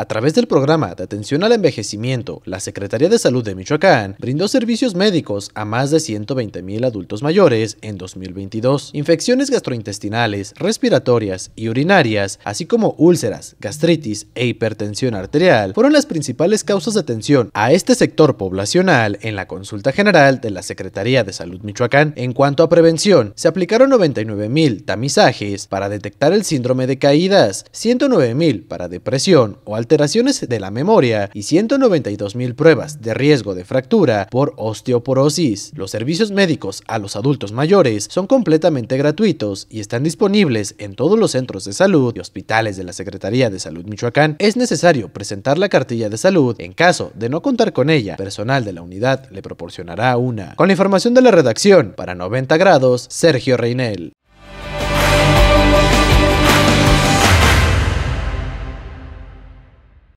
A través del programa de atención al envejecimiento, la Secretaría de Salud de Michoacán brindó servicios médicos a más de 120 mil adultos mayores en 2022. Infecciones gastrointestinales, respiratorias y urinarias, así como úlceras, gastritis e hipertensión arterial, fueron las principales causas de atención a este sector poblacional en la consulta general de la Secretaría de Salud Michoacán. En cuanto a prevención, se aplicaron 99 mil tamizajes para detectar el síndrome de caídas, 109 mil para depresión o alteraciones de la memoria y 192.000 pruebas de riesgo de fractura por osteoporosis. Los servicios médicos a los adultos mayores son completamente gratuitos y están disponibles en todos los centros de salud y hospitales de la Secretaría de Salud Michoacán. Es necesario presentar la cartilla de salud. En caso de no contar con ella, personal de la unidad le proporcionará una. Con la información de la redacción, para 90 grados, Sergio Reinel.